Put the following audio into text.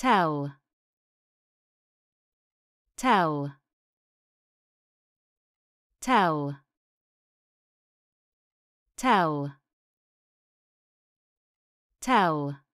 tell tell tell tell tell